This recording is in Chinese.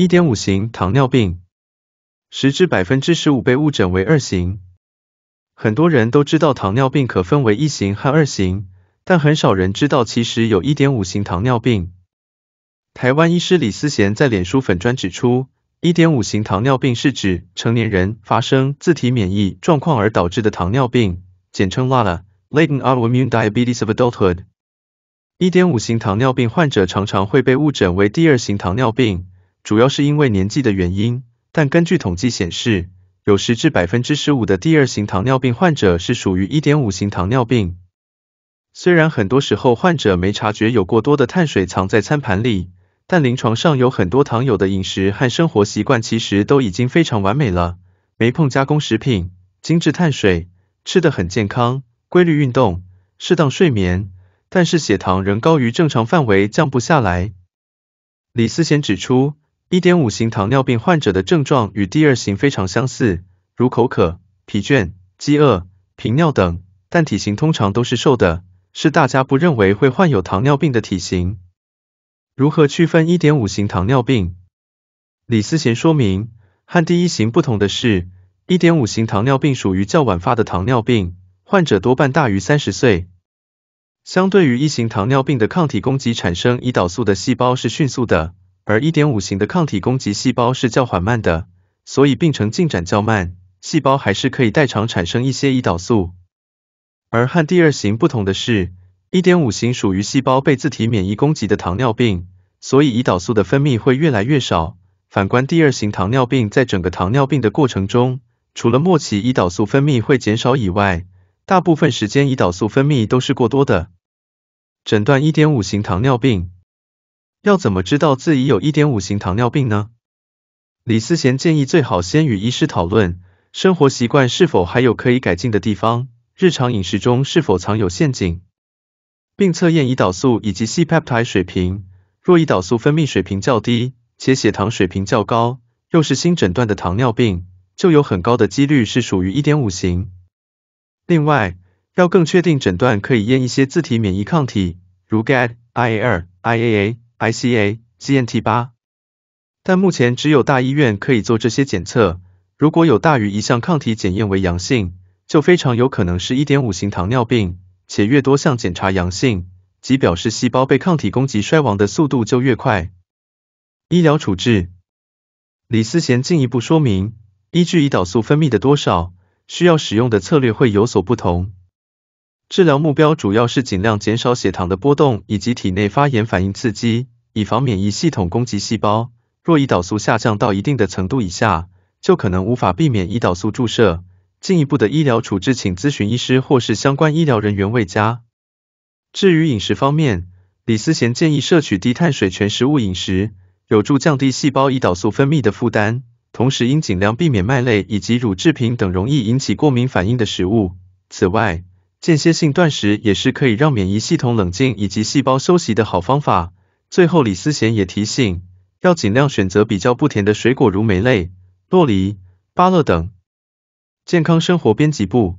一点五型糖尿病，十至百分之十五被误诊为二型。很多人都知道糖尿病可分为一型和二型，但很少人知道其实有一点五型糖尿病。台湾医师李思贤在脸书粉专指出，一点五型糖尿病是指成年人发生自体免疫状况而导致的糖尿病，简称 LaLa Latent Autoimmune Diabetes of Adulthood。一点五型糖尿病患者常常会被误诊为第二型糖尿病。主要是因为年纪的原因，但根据统计显示，有十至百分之十五的第二型糖尿病患者是属于一点五型糖尿病。虽然很多时候患者没察觉有过多的碳水藏在餐盘里，但临床上有很多糖友的饮食和生活习惯其实都已经非常完美了，没碰加工食品，精致碳水，吃得很健康，规律运动，适当睡眠，但是血糖仍高于正常范围降不下来。李思贤指出。一点五型糖尿病患者的症状与第二型非常相似，如口渴、疲倦、饥饿、频尿等，但体型通常都是瘦的，是大家不认为会患有糖尿病的体型。如何区分一点五型糖尿病？李思贤说明，和第一型不同的是，一点五型糖尿病属于较晚发的糖尿病，患者多半大于三十岁。相对于一型糖尿病的抗体攻击产生胰岛素的细胞是迅速的。而一点五型的抗体攻击细胞是较缓慢的，所以病程进展较慢，细胞还是可以代偿产生一些胰岛素。而和第二型不同的是，一点五型属于细胞被自体免疫攻击的糖尿病，所以胰岛素的分泌会越来越少。反观第二型糖尿病，在整个糖尿病的过程中，除了末期胰岛素分泌会减少以外，大部分时间胰岛素分泌都是过多的。诊断一点五型糖尿病。要怎么知道自己有一点五型糖尿病呢？李思贤建议最好先与医师讨论生活习惯是否还有可以改进的地方，日常饮食中是否藏有陷阱，并测验胰岛素以及 C e 水平。若胰岛素分泌水平较低且血糖水平较高，又是新诊断的糖尿病，就有很高的几率是属于一点五型。另外，要更确定诊断，可以验一些自体免疫抗体，如 GAD、IA2、IAA。ICA、GnT 八，但目前只有大医院可以做这些检测。如果有大于一项抗体检验为阳性，就非常有可能是1.5型糖尿病，且越多项检查阳性，即表示细胞被抗体攻击衰亡的速度就越快。医疗处置，李思贤进一步说明，依据胰岛素分泌的多少，需要使用的策略会有所不同。治疗目标主要是尽量减少血糖的波动以及体内发炎反应刺激，以防免疫系统攻击细胞。若胰岛素下降到一定的程度以下，就可能无法避免胰岛素注射。进一步的医疗处置，请咨询医师或是相关医疗人员为佳。至于饮食方面，李思贤建议摄取低碳水全食物饮食，有助降低细胞胰岛素分泌的负担，同时应尽量避免麦类以及乳制品等容易引起过敏反应的食物。此外，间歇性断食也是可以让免疫系统冷静以及细胞休息的好方法。最后，李思贤也提醒，要尽量选择比较不甜的水果，如莓类、洛梨、芭乐等。健康生活编辑部。